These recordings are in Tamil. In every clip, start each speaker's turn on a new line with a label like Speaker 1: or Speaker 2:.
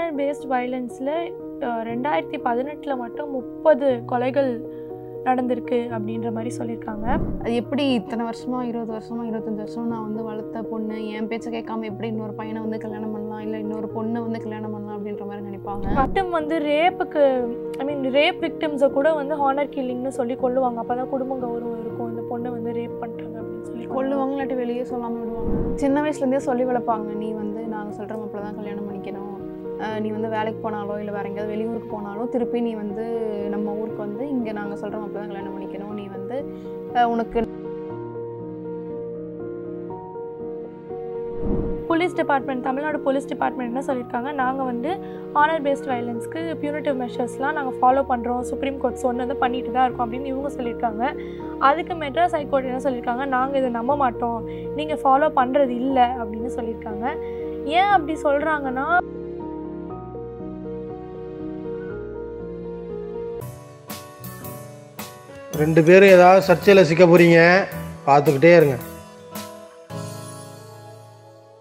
Speaker 1: கார்னர் பேஸ்ட் வைலன்ஸில் ரெண்டாயிரத்தி பதினெட்டில் மட்டும் முப்பது கொலைகள்
Speaker 2: நடந்திருக்கு அப்படின்ற மாதிரி சொல்லியிருக்காங்க அது எப்படி இத்தனை வருஷமாக இருபது வருஷமாக இருபத்தஞ்சி வருஷம் நான் வந்து வளர்த்த பொண்ணு என் பேச்சை கேட்காம எப்படி இன்னொரு பையனை வந்து கல்யாணம் பண்ணலாம் இல்லை இன்னொரு பொண்ணை வந்து கல்யாணம் பண்ணலாம் அப்படின்ற மாதிரி நினைப்பாங்க
Speaker 1: மட்டும் வந்து ரேப்புக்கு ஐ மீன் ரேப் விக்டிம்ஸை கூட வந்து ஹானர்
Speaker 2: கில்லிங்னு சொல்லி கொள்ளுவாங்க அப்போ தான் குடும்ப கௌரவம் இருக்கும் இந்த பொண்ணை வந்து ரேப் பண்ணுறாங்க அப்படின்னு சொல்லி கொள்ளுவாங்க இல்லாட்டி வெளியே சொல்லாமல் விடுவாங்க சின்ன வயசுலேருந்தே சொல்லி வளர்ப்பாங்க நீ வந்து நாங்கள் சொல்கிறோம் மாப்பிள்ள தான் கல்யாணம் பண்ணிக்கணும் நீ வந்து வேலைக்கு போனாலோ இல்லை வேறு எங்கேயாவது வெளியூருக்கு போனாலோ திருப்பி நீ வந்து நம்ம ஊருக்கு வந்து இங்கே நாங்கள் சொல்கிறோம் அப்போ தான் கல்யாணம் பண்ணிக்கணும் நீ வந்து உனக்கு
Speaker 1: police department Tamil Nadu police department என்ன சொல்லியிருக்காங்க நாங்கள் வந்து ஆனர் பேஸ்ட் வயலன்ஸ்க்கு பியூனிட்டிவ் மெஷர்ஸ்லாம் நாங்கள் ஃபாலோ பண்ணுறோம் சுப்ரீம் கோர்ட் சொன்னது பண்ணிட்டு தான் இருக்கோம் அப்படின்னு இவங்க சொல்லியிருக்காங்க அதுக்கு மெட்ராஸ் ஹைகோர்ட் என்ன சொல்லியிருக்காங்க நாங்கள் இதை நம்ப மாட்டோம் நீங்கள் ஃபாலோ பண்ணுறது இல்லை அப்படின்னு சொல்லியிருக்காங்க ஏன் அப்படி சொல்கிறாங்கன்னா
Speaker 2: ரெண்டு பேரும் ஏதாவது சர்ச்சையில் சிக்க போகிறீங்க பார்த்துக்கிட்டே இருங்க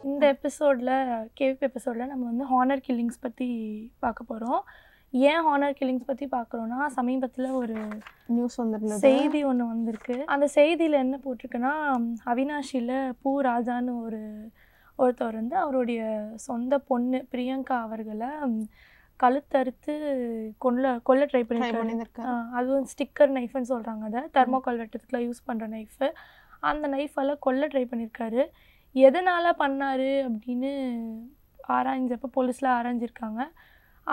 Speaker 1: இந்த எபிசோடில் கேவி எபிசோடில் நம்ம வந்து ஹானர் கில்லிங்ஸ் பற்றி பார்க்க போகிறோம் ஏன் ஹானர் கில்லிங்ஸ் பற்றி பார்க்குறோன்னா சமீபத்தில் ஒரு நியூஸ் வந்துருந்தது செய்தி ஒன்று வந்திருக்கு அந்த செய்தியில் என்ன போட்டிருக்குன்னா அவினாஷியில் பூ ராஜான்னு ஒரு ஒருத்தவர் வந்து அவருடைய சொந்த பொண்ணு பிரியங்கா அவர்களை கழுத்தறுத்து கொல்ல கொல்ல ட்ரை பண்ணியிருக்காரு அதுவும் ஸ்டிக்கர் நைஃப்னு சொல்கிறாங்க அதை தெர்மோகால் வெட்டத்துக்குலாம் யூஸ் பண்ணுற நைஃபு அந்த நைஃபெல்லாம் கொல்ல ட்ரை பண்ணியிருக்காரு எதனால் பண்ணார் அப்படின்னு ஆராய்ஞ்சப்போ போலீஸில் ஆராய்ஞ்சிருக்காங்க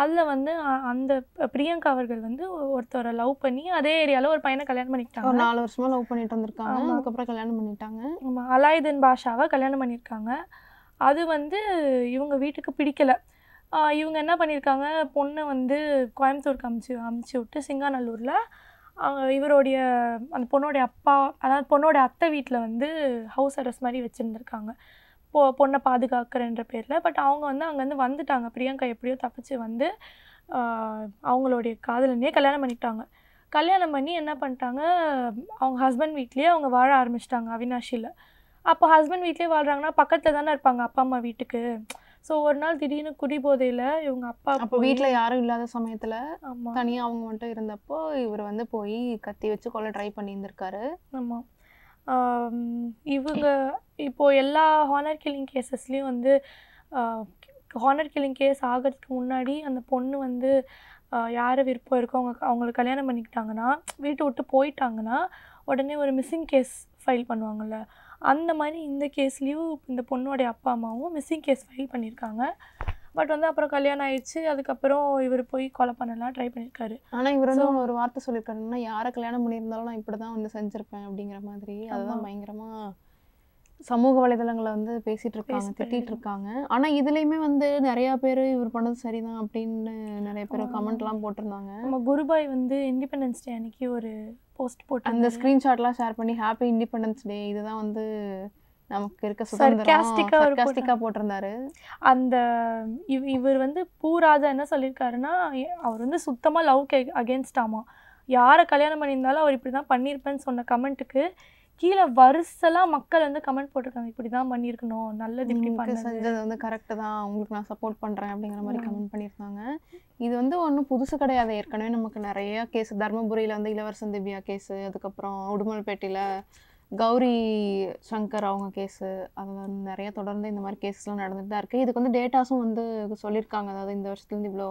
Speaker 1: அதில் வந்து அந்த பிரியங்கா அவர்கள் வந்து ஒருத்தரை லவ் பண்ணி அதே ஏரியாவில் ஒரு பையனை கல்யாணம் பண்ணிக்கிட்டாங்க நாலு
Speaker 2: வருஷமாக லவ் பண்ணிட்டு வந்திருக்காங்க அதுக்கப்புறம் கல்யாணம் பண்ணிட்டாங்க
Speaker 1: ஆமாம் அலாயுதன் பாஷாவை கல்யாணம் பண்ணியிருக்காங்க அது வந்து இவங்க வீட்டுக்கு பிடிக்கலை இவங்க என்ன பண்ணியிருக்காங்க பொண்ணை வந்து கோயம்புத்தூருக்கு அமுச்சு அமுச்சு விட்டு சிங்காநல்லூரில் இவருடைய அந்த பொண்ணோடைய அப்பா அதாவது பொண்ணோடைய அத்தை வீட்டில் வந்து ஹவுஸ் அட்ரஸ் மாதிரி வச்சுருந்துருக்காங்க பொ பொண்ணை பாதுகாக்கிறன்ற பேரில் பட் அவங்க வந்து அங்கேருந்து வந்துட்டாங்க பிரியங்கா எப்படியோ தப்பிச்சு வந்து அவங்களுடைய காதலனையே கல்யாணம் பண்ணிட்டாங்க கல்யாணம் பண்ணி என்ன பண்ணிட்டாங்க அவங்க ஹஸ்பண்ட் வீட்லேயே அவங்க வாழ ஆரம்பிச்சிட்டாங்க அவினாஷியில் அப்போ ஹஸ்பண்ட் வீட்லேயே வாழ்கிறாங்கன்னா பக்கத்தில் தானே இருப்பாங்க அப்பா அம்மா வீட்டுக்கு ஸோ ஒரு நாள் திடீர்னு குடிபோதையில்
Speaker 2: இவங்க அப்பா அப்போ வீட்டில் யாரும் இல்லாத சமயத்தில் தனியாக அவங்க மட்டும் இருந்தப்போ இவர் வந்து போய் கத்தி வச்சு கொள்ள ட்ரை பண்ணியிருந்திருக்காரு ஆமாம் இவங்க
Speaker 1: இப்போ எல்லா ஹானர் கில்லிங் கேசஸ்லேயும் வந்து ஹானர் கில்லிங் கேஸ் ஆகிறதுக்கு முன்னாடி அந்த பொண்ணு வந்து யார் விருப்பம் இருக்கோ அவங்க அவங்களுக்கு கல்யாணம் பண்ணிக்கிட்டாங்கன்னா வீட்டை விட்டு போயிட்டாங்கன்னா உடனே ஒரு மிஸ்ஸிங் கேஸ் ஃபைல் பண்ணுவாங்கள்ல அந்த மாதிரி இந்த கேஸ்லேயும் இந்த பொண்ணோடைய அப்பா அம்மாவும் மிஸ்ஸிங் கேஸ் ஃபைல் பண்ணியிருக்காங்க பட் வந்து அப்புறம் கல்யாணம் ஆயிடுச்சு அதுக்கப்புறம் இவர் போய் கொலை பண்ணலாம் ட்ரை பண்ணியிருக்காரு ஆனால் இவர் வந்து
Speaker 2: ஒரு வார்த்தை சொல்லியிருக்காருன்னா யாரை கல்யாணம் பண்ணியிருந்தாலும் நான் இப்படி தான் வந்து செஞ்சுருப்பேன் அப்படிங்கிற மாதிரி அதுதான் பயங்கரமாக சமூக வலைதளங்களை வந்து பேசிட்டு இருக்காங்க திட்டிட்டு இருக்காங்க ஆனா இதுலயுமே வந்து நிறைய பேர் இவர் பண்ணது சரிதான் அப்படின்னு நிறைய பேர் கமெண்ட்லாம் போட்டிருந்தாங்க நம்ம குருபாய் வந்து இண்டிபெண்டன்ஸ் டே அன்னைக்கு ஒரு போஸ்ட் போட்டு அந்த ஸ்கிரீன்ஷாட்லாம் ஷேர் பண்ணி ஹாப்பி இண்டிபெண்டன்ஸ் டே இதுதான் வந்து நமக்கு இருக்க சர்க்காஸ்டிக்கா போட்டிருந்தாரு அந்த இவர் வந்து
Speaker 1: பூராஜா என்ன சொல்லியிருக்காருன்னா அவர் வந்து சுத்தமா லவ் அகேன்ஸ்டாமா யாரை கல்யாணம் பண்ணியிருந்தாலும் அவர் இப்படிதான் தான் பண்ணியிருப்பேன்னு சொன்ன கமெண்ட்டுக்கு கீழே வரிசலாக மக்கள் வந்து கமெண்ட் போட்டிருக்காங்க
Speaker 2: இப்படி தான் பண்ணியிருக்கணும் நல்லது இப்படி செஞ்சது வந்து கரெக்டு தான் உங்களுக்கு நான் சப்போர்ட் பண்ணுறேன் அப்படிங்கிற மாதிரி கமெண்ட் பண்ணியிருந்தாங்க இது வந்து ஒன்றும் புதுசு கிடையாது ஏற்கனவே நமக்கு நிறைய கேஸ் தர்மபுரியில் வந்து இளவரசன் திவ்யா கேஸு அதுக்கப்புறம் உடுமல்பேட்டையில் கௌரி சங்கர் அவங்க கேஸு அது வந்து நிறைய தொடர்ந்து இந்த மாதிரி கேஸஸ்லாம் நடந்துட்டு தான் இருக்குது இதுக்கு வந்து டேட்டாஸும் வந்து சொல்லியிருக்காங்க அதாவது இந்த வருஷத்துலேருந்து இவ்வளோ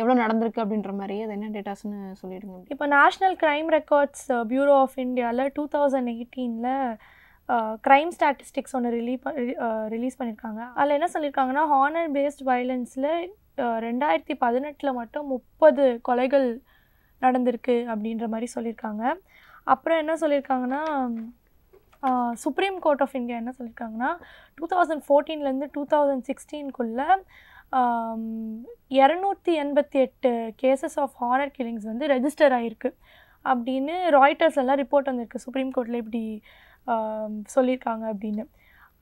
Speaker 2: எவ்வளோ நடந்திருக்கு அப்படின்ற மாதிரி அது என்ன டேட்டாஸ்னு சொல்லிடுங்க இப்போ national crime
Speaker 1: records bureau of இந்தியாவில் டூ தௌசண்ட் எயிட்டீனில் க்ரைம் ஸ்டாட்டிஸ்டிக்ஸ் ஒன்று ரிலீஃப் ரிலீஸ் பண்ணியிருக்காங்க அதில் என்ன சொல்லியிருக்காங்கன்னா ஹானர் பேஸ்ட் வயலன்ஸில் uh, ரெண்டாயிரத்தி பதினெட்டில் மட்டும் முப்பது கொலைகள் நடந்திருக்கு அப்படின்ற மாதிரி சொல்லியிருக்காங்க அப்புறம் என்ன சொல்லியிருக்காங்கன்னா supreme uh, court of India என்ன சொல்லியிருக்காங்கன்னா டூ தௌசண்ட் ஃபோர்டீன்லேருந்து டூ தௌசண்ட் சிக்ஸ்டீனுக்குள்ளே இரநூத்தி எண்பத்தி எட்டு கேசஸ் ஆஃப் ஹானர் கில்லிங்ஸ் வந்து ரெஜிஸ்டர் ஆகிருக்கு அப்படின்னு ராய்ட்டர்ஸ் எல்லாம் ரிப்போர்ட் வந்திருக்கு சுப்ரீம் கோர்ட்டில் இப்படி சொல்லியிருக்காங்க அப்படின்னு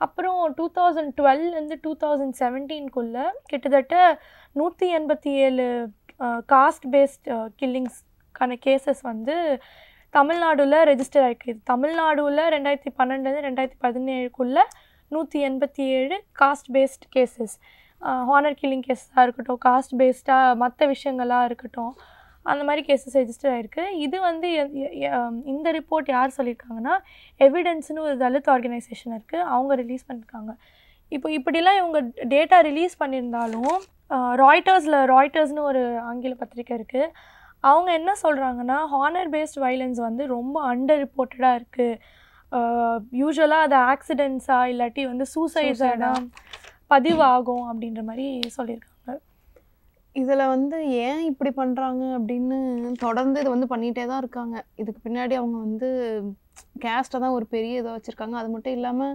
Speaker 1: அப்புறம் டூ தௌசண்ட் டுவெல்லேருந்து டூ தௌசண்ட் செவன்டீன்குள்ளே கிட்டத்தட்ட நூற்றி எண்பத்தி ஏழு காஸ்ட் பேஸ்ட் கில்லிங்ஸ்க்கான கேசஸ் வந்து தமிழ்நாடுல ரெஜிஸ்டர் ஆகிருக்கு இது தமிழ்நாடுல ரெண்டாயிரத்தி பன்னெண்டுலேருந்து ரெண்டாயிரத்தி பதினேழுக்குள்ளே நூற்றி எண்பத்தி ஏழு caste based cases honour killing கேஸஸாக இருக்கட்டும் காஸ்ட் பேஸ்டாக மற்ற விஷயங்களாக இருக்கட்டும் அந்த மாதிரி கேசஸ் ரெஜிஸ்டர் ஆகிருக்கு இது வந்து இந்த ரிப்போர்ட் யார் சொல்லியிருக்காங்கன்னா எவிடன்ஸ்னு ஒரு தலித் ஆர்கனைசேஷன் இருக்குது அவங்க ரிலீஸ் பண்ணியிருக்காங்க இப்போ இப்படிலாம் இவங்க டேட்டா ரிலீஸ் பண்ணியிருந்தாலும் ராய்டர்ஸில் ராய்டர்ஸ்னு ஒரு ஆங்கில பத்திரிக்கை இருக்குது அவங்க என்ன சொல்கிறாங்கன்னா ஹானர் பேஸ்ட் வைலன்ஸ் வந்து ரொம்ப அண்டர் ரிப்போர்ட்டடாக இருக்குது யூஸ்வலாக அது ஆக்சிடென்ட்ஸாக இல்லாட்டி
Speaker 2: வந்து சூசைட்ஸாக
Speaker 1: பதிவாகும் அப்படின்ற மாதிரி சொல்லியிருக்காங்க
Speaker 2: இதில் வந்து ஏன் இப்படி பண்ணுறாங்க அப்படின்னு தொடர்ந்து இது வந்து பண்ணிகிட்டே தான் இருக்காங்க இதுக்கு பின்னாடி அவங்க வந்து கேஸ்ட்டை தான் ஒரு பெரிய இதாக வச்சுருக்காங்க அது மட்டும் இல்லாமல்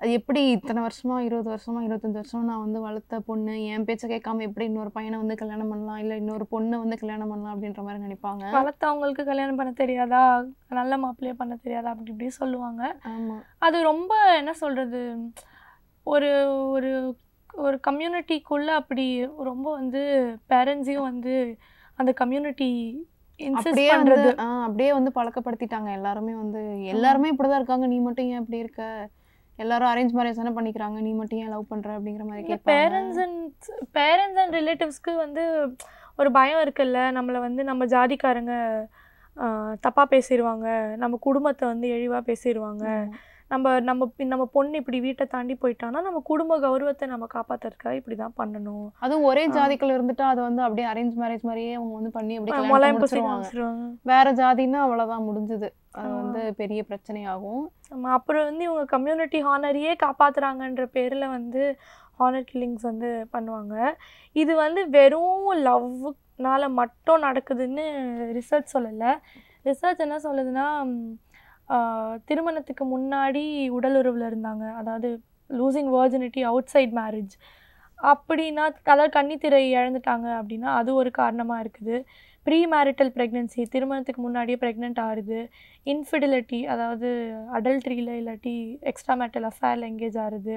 Speaker 2: அது எப்படி இத்தனை வருஷமா இருபது வருஷமா இருபத்தஞ்சி வருஷம் நான் வந்து வளர்த்த பொண்ணு என் பேச்சை கேட்காம எப்படி இன்னொரு பையனை வந்து கல்யாணம் பண்ணலாம் இல்லை இன்னொரு பொண்ணை வந்து கல்யாணம் பண்ணலாம் அப்படின்ற மாதிரி நினைப்பாங்க
Speaker 1: வளர்த்தவங்களுக்கு கல்யாணம் பண்ண தெரியாதா நல்ல மாப்பிள்ளையே பண்ண தெரியாதா அப்படி இப்படி சொல்லுவாங்க ஆமாம்
Speaker 2: அது ரொம்ப என்ன சொல்கிறது
Speaker 1: ஒரு ஒரு ஒரு கம்யூனிட்டிக்குள்ளே அப்படி ரொம்ப வந்து
Speaker 2: பேரண்ட்ஸையும் வந்து அந்த கம்யூனிட்டி அப்படியே ஆ அப்படியே வந்து பழக்கப்படுத்திட்டாங்க எல்லாருமே வந்து எல்லாருமே இப்படிதான் இருக்காங்க நீ மட்டும் ஏன் இப்படி இருக்க எல்லாரும் அரேஞ்ச் மேரேஜ் தானே பண்ணிக்கிறாங்க நீ மட்டும் ஏன் லவ் பண்ற அப்படிங்கிற மாதிரி பேரண்ட்ஸ்
Speaker 1: அண்ட் பேரண்ட்ஸ் அண்ட் ரிலேட்டிவ்ஸ்க்கு வந்து ஒரு பயம் இருக்குல்ல நம்மளை வந்து நம்ம ஜாதிக்காரங்க தப்பாக பேசிடுவாங்க நம்ம குடும்பத்தை வந்து எழிவாக பேசிடுவாங்க நம்ம நம்ம நம்ம பொண்ணு இப்படி வீட்டை தாண்டி போயிட்டான்னா நம்ம குடும்ப கௌரவத்தை நம்ம காப்பாத்துறதுக்காக இப்படி தான் பண்ணணும்
Speaker 2: அதுவும் ஒரே ஜாதிக்குள்ள இருந்துட்டா அதை வந்து அப்படியே அரேஞ்ச் மேரேஜ் மாதிரியே அவங்க வந்து பண்ணி அப்படி வேற ஜாதின்னா அவ்வளோதான் முடிஞ்சது அது வந்து பெரிய பிரச்சனையாகும் ஆமாம் அப்புறம் வந்து இவங்க கம்யூனிட்டி ஹானரையே
Speaker 1: காப்பாத்துறாங்கன்ற பேரில் வந்து ஹானர் கில்லிங்ஸ் வந்து பண்ணுவாங்க இது வந்து வெறும் லவ்னால மட்டும் நடக்குதுன்னு ரிசர்ச் சொல்லலை ரிசர்ச் என்ன சொல்லுதுன்னா திருமணத்துக்கு முன்னாடி உடலுறவில் இருந்தாங்க அதாவது losing virginity outside marriage அப்படின்னா அதாவது கன்னித்திரை இழந்துட்டாங்க அப்படின்னா அது ஒரு காரணமாக இருக்குது ப்ரீ மேரிட்டல் ப்ரெக்னென்சி திருமணத்துக்கு முன்னாடியே ப்ரெக்னென்ட் ஆகுது இன்ஃபிடிலிட்டி அதாவது அடல்ட்ரியில் இல்லாட்டி எக்ஸ்ட்ரா மேரிட்டல் அஃபேரில் எங்கேஜ் ஆகுது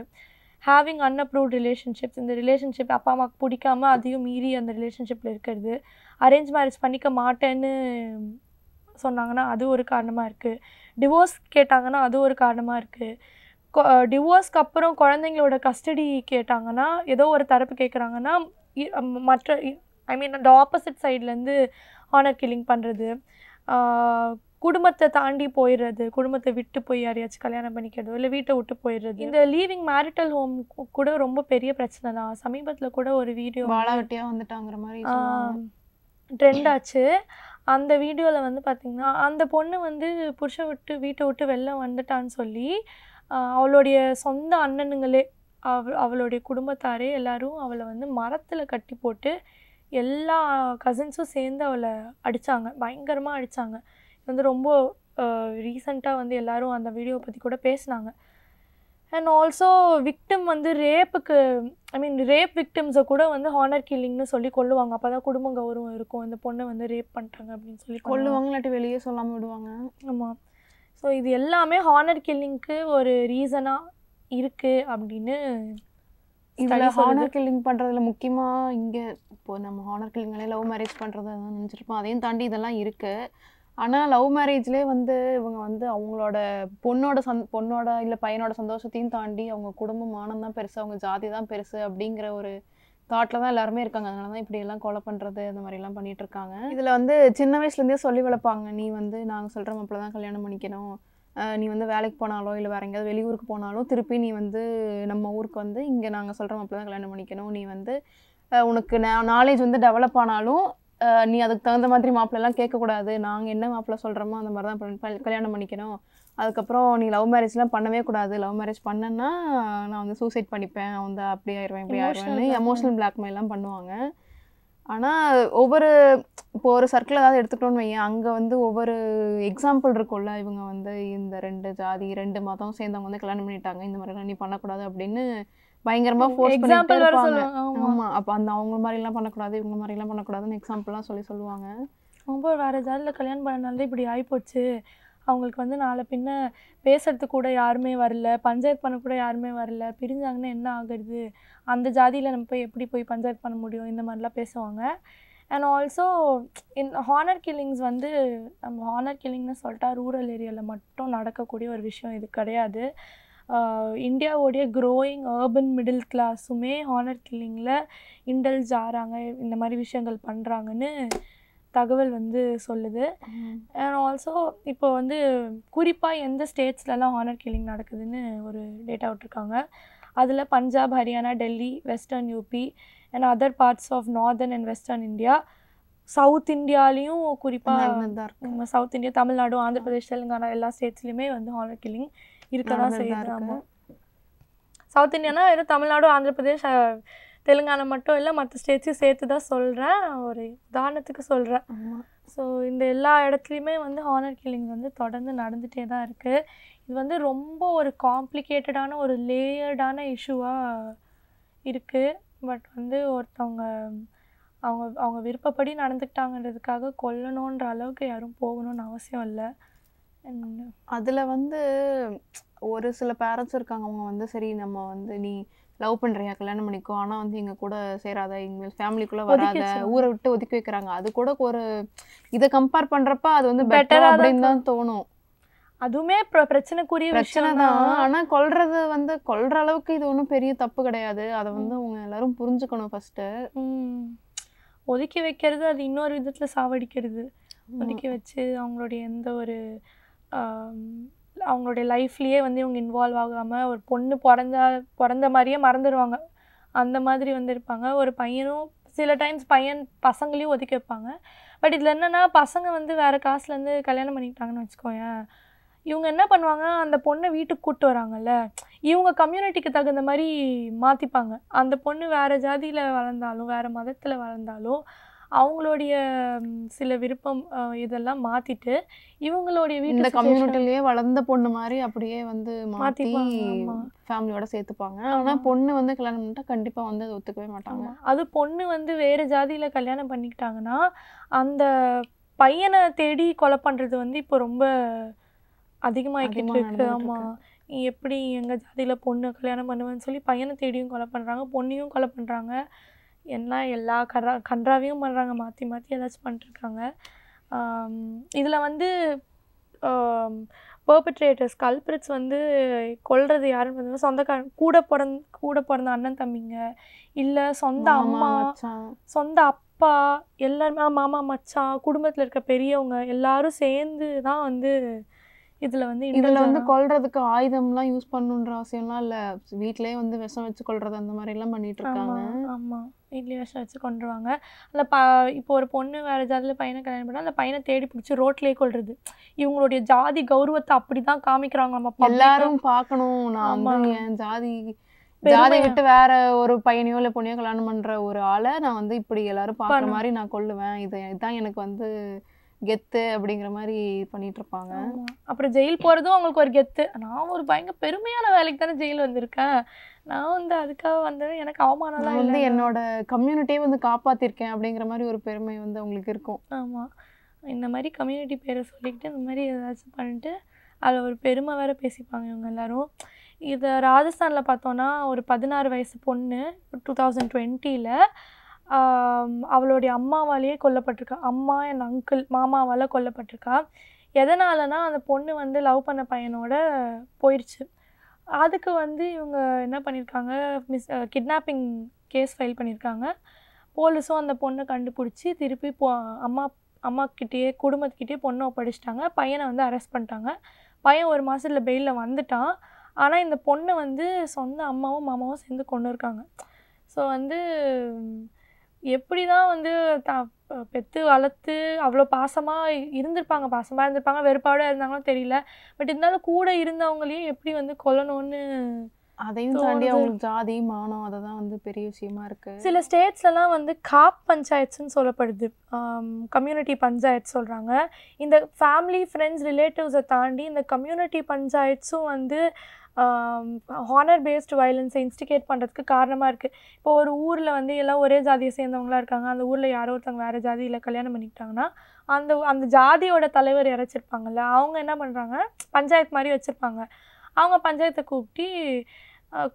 Speaker 1: ஹேவிங் அன்அப்ரூவ்ட் ரிலேஷன்ஷிப்ஸ் இந்த ரிலேஷன்ஷிப் அப்பா அம்மாவுக்கு பிடிக்காம அதையும் மீறி அந்த ரிலேஷன்ஷிப்பில் இருக்கிறது அரேஞ்ச் மேரேஜ் பண்ணிக்க மாட்டேன்னு சொன்னாங்கன்னா அது ஒரு காரணமாக இருக்குது டிவோர்ஸ் கேட்டாங்கன்னா அது ஒரு காரணமாக இருக்குது டிவோர்ஸ்க்கு அப்புறம் குழந்தைங்களோட கஸ்டடி கேட்டாங்கன்னா ஏதோ ஒரு தரப்பு கேட்குறாங்கன்னா மற்ற ஐ மீன் அந்த ஆப்போசிட் சைட்லேருந்து ஆனர் கில்லிங் பண்ணுறது குடும்பத்தை தாண்டி போயிடுறது குடும்பத்தை விட்டு போய் யாரையாச்சும் கல்யாணம் பண்ணிக்கிறது இல்லை வீட்டை விட்டு போயிடுறது இந்த லீவிங் மேரிட்டல் ஹோம் கூட ரொம்ப பெரிய பிரச்சனை தான் சமீபத்தில் கூட ஒரு வீடியோ வாழாவட்டியாக
Speaker 2: வந்துட்டாங்கிற மாதிரி
Speaker 1: ட்ரெண்ட் ஆச்சு அந்த வீடியோவில் வந்து பார்த்திங்கன்னா அந்த பொண்ணு வந்து புருஷன் விட்டு வீட்டை விட்டு வெளில வந்துட்டான்னு சொல்லி அவளுடைய சொந்த அண்ணனுங்களே அவ அவளுடைய குடும்பத்தாரே எல்லோரும் அவளை வந்து மரத்தில் கட்டி போட்டு எல்லா கசின்ஸும் சேர்ந்து அவளை அடித்தாங்க பயங்கரமாக அடித்தாங்க வந்து ரொம்ப ரீசண்டாக வந்து எல்லோரும் அந்த வீடியோவை பற்றி கூட பேசினாங்க அண்ட் ஆல்சோ விக்டிம் வந்து ரேப்புக்கு ஐ மீன் ரேப் விக்டிம்ஸை கூட வந்து ஹானர் கில்லிங்னு சொல்லி கொள்ளுவாங்க அப்போ தான் குடும்ப கௌரவம் இருக்கும் இந்த பொண்ணை வந்து ரேப் பண்ணுறாங்க அப்படின்னு சொல்லி கொள்ளுவாங்க இல்லாட்டி வெளியே சொல்லாமல் விடுவாங்க ஆமாம் ஸோ இது எல்லாமே ஹானர் கில்லிங்க்கு ஒரு ரீசனாக
Speaker 2: இருக்குது அப்படின்னு இதில் ஹானர் கில்லிங் பண்ணுறதுல முக்கியமாக இங்கே இப்போது நம்ம ஹானர் கில்லிங்களே லவ் மேரேஜ் பண்ணுறது நினச்சிருப்போம் அதையும் தாண்டி இதெல்லாம் இருக்குது ஆனால் லவ் மேரேஜ்லேயே வந்து இவங்க வந்து அவங்களோட பொண்ணோட சந் பொண்ணோட இல்லை பையனோட சந்தோஷத்தையும் தாண்டி அவங்க குடும்பம் மானம் தான் பெருசு அவங்க ஜாதி தான் பெருசு அப்படிங்கிற ஒரு தாட்டில் தான் எல்லாருமே இருக்காங்க அதனால தான் இப்படி எல்லாம் கொலை பண்ணுறது அந்த மாதிரிலாம் பண்ணிட்டு இருக்காங்க இதில் வந்து சின்ன வயசுலேருந்தே சொல்லி வளர்ப்பாங்க நீ வந்து நாங்கள் சொல்கிற மாப்பிள தான் கல்யாணம் பண்ணிக்கணும் நீ வந்து வேலைக்கு போனாலோ இல்லை வேறு எங்கேயாவது வெளியூருக்கு போனாலும் திருப்பி நீ வந்து நம்ம ஊருக்கு வந்து இங்கே நாங்கள் சொல்கிற மாப்பிள்ள தான் கல்யாணம் பண்ணிக்கணும் நீ வந்து உனக்கு நாலேஜ் வந்து டெவலப் ஆனாலும் நீ அதுக்கு தகுந்த மாதிரி மாப்பிள்ளலாம் கேட்கக்கூடாது நாங்கள் என்ன மாப்பிள்ள சொல்கிறோமோ அந்த மாதிரி தான் கல்யாணம் பண்ணிக்கணும் அதுக்கப்புறம் நீ லவ் மேரேஜ்லாம் பண்ணவே கூடாது லவ் மேரேஜ் பண்ணேன்னா நான் வந்து சூசைட் பண்ணிப்பேன் வந்து அப்படி ஆயிடுவேன் இப்படி ஆயிடுவேன் எமோஷனல் பிளாக்மெயிலாம் பண்ணுவாங்க ஆனால் ஒவ்வொரு இப்போ ஒரு சர்க்கிள் ஏதாவது எடுத்துக்கிட்டோன்னு வையேன் அங்கே வந்து ஒவ்வொரு எக்ஸாம்பிள் இருக்கும்ல இவங்க வந்து இந்த ரெண்டு ஜாதி ரெண்டு மதம் சேர்ந்தவங்க வந்து கல்யாணம் பண்ணிட்டாங்க இந்த மாதிரிலாம் நீ பண்ணக்கூடாது அப்படின்னு பயங்கரமா ஃபோர்ஸ் எக்ஸாம்பிள் வர சொல்லுவாங்க ஆமா அப்ப அந்த அவங்க மாதிரி எல்லாம் பண்ணக்கூடாது இவங்க மாதிரி எல்லாம் பண்ணக்கூடாதுன்னு எக்ஸாம்பிள்லாம் சொல்லி சொல்லுவாங்க ரொம்ப வேறு ஜாதியில கல்யாணம் பண்ணனால இப்படி
Speaker 1: போச்சு அவங்களுக்கு வந்து நாளை பின்ன பேசுறது கூட யாருமே வரல பஞ்சாயத்து பண்ண கூட யாருமே வரல பிரிஞ்சாங்கன்னா என்ன ஆகுது அந்த ஜாதியில நம்ம போய் எப்படி போய் பஞ்சாயத்து பண்ண முடியும் இந்த மாதிரிலாம் பேசுவாங்க and also in honour killings வந்து நம்ம ஹானர் கில்லிங்னு சொல்லிட்டா ரூரல் ஏரியாவில் மட்டும் நடக்கக்கூடிய ஒரு விஷயம் இது கிடையாது இந்தியாவோடைய க்ரோயிங் ஏர்பன் மிடில் கிளாஸுமே ஹானர் கில்லிங்கில் இண்டல்ஜ் ஆகிறாங்க இந்த மாதிரி விஷயங்கள் பண்ணுறாங்கன்னு தகவல் வந்து சொல்லுது அண்ட் ஆல்சோ இப்போ வந்து குறிப்பாக எந்த ஸ்டேட்ஸ்லலாம் ஹானர் கில்லிங் நடக்குதுன்னு ஒரு டேட்டா விட்டுருக்காங்க அதில் Punjab Haryana Delhi western UP and other parts of northern and western India south இந்தியாலேயும் குறிப்பாக சவுத் இந்தியா தமிழ்நாடு ஆந்திர பிரதேஷ் தெலுங்கானா எல்லா ஸ்டேட்ஸ்லேயுமே வந்து ஹானர் கில்லிங் இருக்கதான் செய்யறாங்க சவுத் இந்தியானா வெறும் தமிழ்நாடு ஆந்திர பிரதேஷ் தெலுங்கானா மட்டும் இல்லை மற்ற ஸ்டேட்ஸையும் சேர்த்து தான் சொல்கிறேன் ஒரு உதாரணத்துக்கு சொல்கிறேன் ஸோ இந்த எல்லா இடத்துலையுமே வந்து ஹானர் கில்லிங் வந்து தொடர்ந்து நடந்துகிட்டே தான் இருக்குது இது வந்து ரொம்ப ஒரு காம்ப்ளிகேட்டடான ஒரு லேயர்டான இஷ்யூவாக இருக்குது பட் வந்து ஒருத்தவங்க அவங்க அவங்க விருப்பப்படி நடந்துக்கிட்டாங்கன்றதுக்காக கொல்லணுன்ற அளவுக்கு யாரும் போகணும்னு அவசியம் இல்லை
Speaker 2: அதில் வந்து ஒரு சில பேரண்ட்ஸ் இருக்காங்க அவங்க வந்து சரி நம்ம வந்து நீ லவ் பண்ணுறியா கல்யாணம் பண்ணிக்கோ ஆனால் வந்து எங்கள் கூட சேராத எங்கள் ஃபேமிலிக்குள்ளே வராத ஊரை விட்டு ஒதுக்கி வைக்கிறாங்க அது கூட ஒரு இதை கம்பேர் பண்ணுறப்ப அது வந்து பெட்டர் அப்படின்னு தான் தோணும் அதுவுமே பிரச்சனைக்குரிய பிரச்சனை தான் ஆனால் கொல்றது வந்து கொல்ற அளவுக்கு இது ஒன்றும் பெரிய தப்பு கிடையாது அதை வந்து அவங்க எல்லாரும் புரிஞ்சுக்கணும் ஃபஸ்ட்டு ஒதுக்கி வைக்கிறது அது இன்னொரு விதத்தில்
Speaker 1: சாவடிக்கிறது
Speaker 2: ஒதுக்கி வச்சு அவங்களுடைய எந்த
Speaker 1: ஒரு அவங்களுடைய லைஃப்லேயே வந்து இவங்க இன்வால்வ் ஆகாமல் ஒரு பொண்ணு பிறந்தா பிறந்த மாதிரியே மறந்துடுவாங்க அந்த மாதிரி வந்து இருப்பாங்க ஒரு பையனும் சில டைம்ஸ் பையன் பசங்களையும் ஒதுக்கி வைப்பாங்க பட் இதில் என்னென்னா பசங்க வந்து வேறு காசுலேருந்து கல்யாணம் பண்ணிக்கிட்டாங்கன்னு வச்சுக்கோயேன் இவங்க என்ன பண்ணுவாங்க அந்த பொண்ணை வீட்டுக்கு கூப்பிட்டு வராங்கல்ல இவங்க கம்யூனிட்டிக்கு தகுந்த மாதிரி மாற்றிப்பாங்க அந்த பொண்ணு வேறு ஜாதியில் வளர்ந்தாலும் வேறு மதத்தில் வளர்ந்தாலும் அவங்களுடைய சில விருப்பம் இதெல்லாம் மாத்திட்டு
Speaker 2: இவங்களுடைய வீட்டு கம்யூனிட்டிலேயே வளர்ந்த பொண்ணு மாதிரி அப்படியே வந்து மாத்தி ஃபேமிலியோட சேர்த்துப்பாங்க ஆனால் பொண்ணு வந்து கல்யாணம் பண்ணிட்டா கண்டிப்பாக வந்து ஒத்துக்கவே மாட்டாங்க அது பொண்ணு வந்து வேற
Speaker 1: ஜாதியில கல்யாணம் பண்ணிக்கிட்டாங்கன்னா அந்த பையனை தேடி கொலை பண்றது வந்து இப்போ ரொம்ப அதிகமாகிக்கிட்டு இருக்கு ஆமாம் எப்படி எங்கள் ஜாதியில் பொண்ணு கல்யாணம் பண்ணுவேன்னு சொல்லி பையனை தேடியும் கொலை பண்ணுறாங்க பொண்ணையும் கொலை பண்ணுறாங்க என்ன எல்லா கரா கன்றாவையும் பண்ணுறாங்க மாற்றி மாற்றி ஏதாச்சும் பண்ணிட்டுருக்காங்க இதில் வந்து பர்பட்ரேட்டர்ஸ் கல்பிரிட்ஸ் வந்து கொல்றது யாருன்னு பார்த்தீங்கன்னா சொந்தக்காரன் கூட பிறந்த கூட பிறந்த அண்ணன் தம்பிங்க இல்லை சொந்த அம்மா சொந்த அப்பா எல்லாருமே மாமா மச்சான் குடும்பத்தில் இருக்க பெரியவங்க எல்லாரும் சேர்ந்து தான் வந்து இதில் வந்து இதில் வந்து
Speaker 2: ஆயுதம் ஆயுதம்லாம் யூஸ் பண்ணுன்ற அவசியம்லாம் இல்லை வீட்டிலேயே வந்து விஷம் வச்சு கொள்றது அந்த மாதிரிலாம் பண்ணிட்டு இருக்காங்க ஆமாம்
Speaker 1: வீட்லேயே விஷம் வச்சு கொண்டுருவாங்க அந்த ப இப்போ ஒரு பொண்ணு வேறு ஜாதியில் பையனை கல்யாணம் பண்ணால் அந்த பையனை தேடி பிடிச்சி ரோட்லேயே கொள்றது இவங்களுடைய ஜாதி கௌரவத்தை அப்படி தான் காமிக்கிறாங்க நம்ம எல்லாரும்
Speaker 2: பார்க்கணும் நான் என் ஜாதி ஜாதி விட்டு வேற ஒரு பையனையோ இல்லை பொண்ணையோ கல்யாணம் பண்ணுற ஒரு ஆளை நான் வந்து இப்படி எல்லாரும் பார்க்குற மாதிரி நான் கொள்ளுவேன் இது இதுதான் எனக்கு வந்து கெத்து அப்படிங்கிற மாதிரி பண்ணிட்டு இருப்பாங்க அப்புறம் ஜெயில் போகிறதும் அவங்களுக்கு ஒரு கெத்து நான் ஒரு பயங்கர பெருமையான வேலைக்கு தானே ஜெயில் வந்திருக்கேன்
Speaker 1: நான் வந்து அதுக்காக வந்தது எனக்கு அவமானம் வந்து என்னோட
Speaker 2: கம்யூனிட்டியே வந்து காப்பாத்திருக்கேன் அப்படிங்கிற மாதிரி ஒரு பெருமை வந்து அவங்களுக்கு இருக்கும் ஆமாம்
Speaker 1: இந்த மாதிரி கம்யூனிட்டி பேரை சொல்லிக்கிட்டு இந்த மாதிரி ஏதாச்சும் பண்ணிட்டு அதில் ஒரு பெருமை வேற பேசிப்பாங்க இவங்க எல்லாரும் இதை ராஜஸ்தானில் பார்த்தோன்னா ஒரு பதினாறு வயசு பொண்ணு டூ தௌசண்ட் டுவெண்ட்டியில் அவளுடைய அம்மாவாலேயே கொல்லப்பட்டிருக்கா அம்மா என் அங்கிள் மாமாவால் கொல்லப்பட்டிருக்கா எதனாலனா அந்த பொண்ணு வந்து லவ் பண்ண பையனோட போயிடுச்சு அதுக்கு வந்து இவங்க என்ன பண்ணியிருக்காங்க மிஸ் கிட்னாப்பிங் கேஸ் ஃபைல் பண்ணியிருக்காங்க போலீஸும் அந்த பொண்ணை கண்டுபிடிச்சி திருப்பி போ அம்மா அம்மாக்கிட்டேயே குடும்பத்துக்கிட்டேயே பொண்ணை ஒப்படைச்சிட்டாங்க பையனை வந்து அரெஸ்ட் பண்ணிட்டாங்க பையன் ஒரு மாதத்தில் பெயிலில் வந்துட்டான் ஆனால் இந்த பொண்ணை வந்து சொந்த அம்மாவும் மாமாவும் சேர்ந்து கொண்டு இருக்காங்க ஸோ வந்து எப்படி தான் வந்து த பெற்று வளர்த்து அவ்வளோ பாசமாக இருந்திருப்பாங்க பாசமாக இருந்திருப்பாங்க வெறுப்பாடாக இருந்தாங்களோ தெரியல பட் இருந்தாலும் கூட இருந்தவங்களையும் எப்படி வந்து கொல்லணும்னு அதையும் தாண்டி அவங்களுக்கு
Speaker 2: ஜாதி மானம் அதை தான் வந்து பெரிய விஷயமா இருக்கு சில ஸ்டேட்ஸ்லாம் வந்து காப்
Speaker 1: பஞ்சாயத்துன்னு சொல்லப்படுது கம்யூனிட்டி பஞ்சாயத் சொல்கிறாங்க இந்த ஃபேமிலி ஃப்ரெண்ட்ஸ் ரிலேட்டிவ்ஸை தாண்டி இந்த கம்யூனிட்டி பஞ்சாயத்ஸும் வந்து ஹானர் பேஸ்டு வயலன்ஸை இன்ஸ்டிகேட் பண்ணுறதுக்கு காரணமாக இருக்குது இப்போ ஒரு ஊரில் வந்து எல்லாம் ஒரே ஜாதியை சேர்ந்தவங்களாக இருக்காங்க அந்த ஊரில் யாரோ ஒருத்தவங்க வேறு ஜாதியில் கல்யாணம் பண்ணிக்கிட்டாங்கன்னா அந்த அந்த ஜாதியோட தலைவர் இறச்சிருப்பாங்கல்ல அவங்க என்ன பண்ணுறாங்க பஞ்சாயத்து மாதிரி வச்சுருப்பாங்க அவங்க பஞ்சாயத்தை கூப்பிட்டு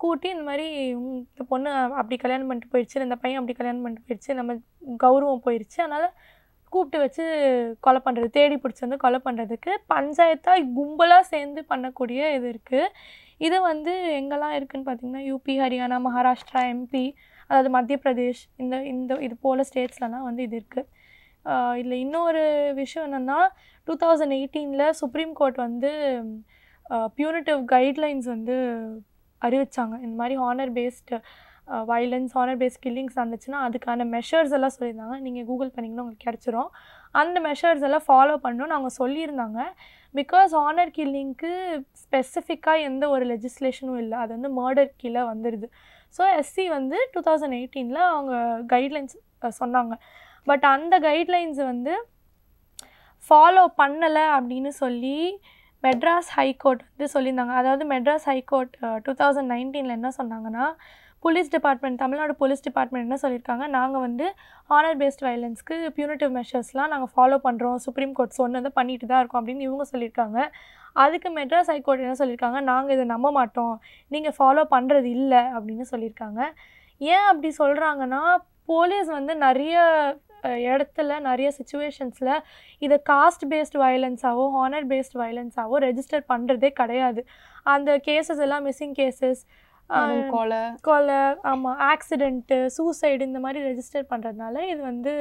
Speaker 1: கூட்டி இந்த மாதிரி இந்த பொண்ணு அப்படி கல்யாணம் பண்ணிட்டு போயிடுச்சு இல்லை இந்த பையன் அப்படி கல்யாணம் பண்ணிட்டு போயிடுச்சு நம்ம கௌரவம் போயிடுச்சு அதனால் கூப்பிட்டு வச்சு கொலை பண்ணுறது தேடி பிடிச்சி வந்து கொலை பண்ணுறதுக்கு பஞ்சாயத்தாக கும்பலாக சேர்ந்து பண்ணக்கூடிய இது இருக்குது இது வந்து எங்கெல்லாம் இருக்குதுன்னு பார்த்திங்கன்னா யூபி ஹரியானா மகாராஷ்டிரா எம்பி அதாவது மத்திய பிரதேஷ் இந்த இந்த இது போல் ஸ்டேட்ஸ்லலாம் வந்து இது இருக்குது இதில் இன்னொரு விஷயம் என்னென்னா டூ தௌசண்ட் எயிட்டீனில் சுப்ரீம் கோர்ட் வந்து பியூனிட்டிவ் கைட்லைன்ஸ் வந்து அறிவிச்சாங்க இந்த மாதிரி honour based violence honour based killings நடந்துச்சுன்னா அதுக்கான மெஷர்ஸ் எல்லாம் சொல்லியிருந்தாங்க நீங்கள் கூகுள் பண்ணிங்கன்னா உங்களுக்கு கிடச்சிரும் அந்த மெஷர்ஸ் எல்லாம் ஃபாலோ பண்ணணும்னு அவங்க சொல்லியிருந்தாங்க பிகாஸ் ஹானர் கில்லிங்க்கு ஸ்பெசிஃபிக்காக எந்த ஒரு லெஜிஸ்லேஷனும் இல்லை அது வந்து மர்டர் கீழே வந்துடுது ஸோ எஸ்சி வந்து டூ தௌசண்ட் எயிட்டீனில் அவங்க கைட்லைன்ஸ் சொன்னாங்க பட் அந்த கைட்லைன்ஸ் வந்து ஃபாலோ பண்ணலை அப்படின்னு சொல்லி மெட்ராஸ் ஹைகோர்ட் வந்து சொல்லியிருந்தாங்க அதாவது மெட்ராஸ் ஹைகோர்ட் டூ தௌசண்ட் நைன்டீனில் என்ன சொன்னாங்கன்னா police department Tamil Nadu police department என்ன சொல்லியிருக்காங்க நாங்கள் வந்து ஆனர் பேஸ்ட் வயலன்ஸ்க்கு பியூனிட்டிவ் மெஷர்ஸ்லாம் நாங்கள் ஃபாலோ பண்ணுறோம் சுப்ரீம் கோர்ட் சொன்னதை பண்ணிட்டு தான் இருக்கோம் அப்படின்னு இவங்க சொல்லியிருக்காங்க அதுக்கு மெட்ராஸ் ஹைகோர்ட் என்ன சொல்லியிருக்காங்க நாங்கள் இதை நம்ப மாட்டோம் நீங்கள் ஃபாலோ பண்ணுறது இல்லை அப்படின்னு சொல்லியிருக்காங்க ஏன் அப்படி சொல்கிறாங்கன்னா போலீஸ் வந்து நிறைய இடத்துல நிறைய சுச்சுவேஷன்ஸில் இதை காஸ்ட் பேஸ்ட் வயலன்ஸாகவோ ஹானர் பேஸ்ட் வயலன்ஸாகவோ ரெஜிஸ்டர் பண்ணுறதே கிடையாது அந்த கேசஸ் எல்லாம் மிஸ்ஸிங் கேசஸ் கொலை கொலை ஆமாம் ஆக்சிடெண்ட்டு சூசைடு இந்த மாதிரி ரெஜிஸ்டர் பண்ணுறதுனால இது வந்து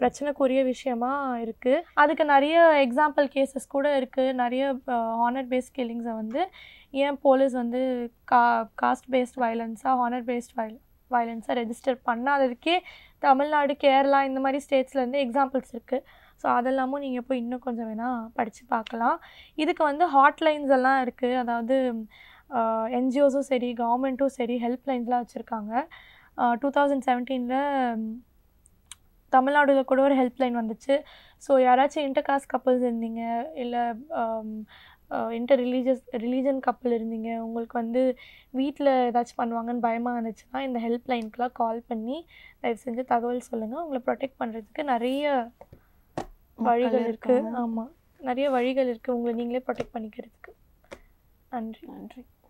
Speaker 1: பிரச்சனைக்குரிய விஷயமா இருக்குது அதுக்கு நிறைய எக்ஸாம்பிள் கேசஸ் கூட இருக்குது நிறைய ஹானர் பேஸ்ட் கில்லிங்ஸை வந்து ஏன் போலீஸ் வந்து கா காஸ்ட் பேஸ்ட் வயலன்ஸாக ஹானர் பேஸ்ட் வயல் வயலன்ஸாக ரெஜிஸ்டர் பண்ணாததுக்கே தமிழ்நாடு கேரளா இந்த மாதிரி ஸ்டேட்ஸ்லேருந்து எக்ஸாம்பிள்ஸ் இருக்குது ஸோ அதெல்லாமும் நீங்கள் போய் இன்னும் கொஞ்சம் வேணால் படித்து பார்க்கலாம் இதுக்கு வந்து ஹாட்லைன்ஸ் எல்லாம் இருக்குது அதாவது என்ஜிஓஸும் சரி கவர்மெண்ட்டும் சரி லைன்ஸ்லாம் வச்சுருக்காங்க டூ தௌசண்ட் செவன்டீனில் தமிழ்நாடுல கூட ஒரு ஹெல்ப்லைன் வந்துச்சு ஸோ யாராச்சும் இன்டர்காஸ்ட் கப்பல்ஸ் இருந்தீங்க இல்லை இன்டர் ரிலீஜியஸ் ரிலீஜன் கப்பல் இருந்தீங்க உங்களுக்கு வந்து வீட்டில் ஏதாச்சும் பண்ணுவாங்கன்னு பயமாக இருந்துச்சுன்னா இந்த ஹெல்ப் லைனுக்குலாம் கால் பண்ணி தயவு செஞ்சு தகவல் சொல்லுங்கள் உங்களை ப்ரொடெக்ட் பண்ணுறதுக்கு நிறைய வழிகள் இருக்குது ஆமாம் நிறைய வழிகள் இருக்குது உங்களை நீங்களே ப்ரொடெக்ட் பண்ணிக்கிறதுக்கு நன்றி நன்றி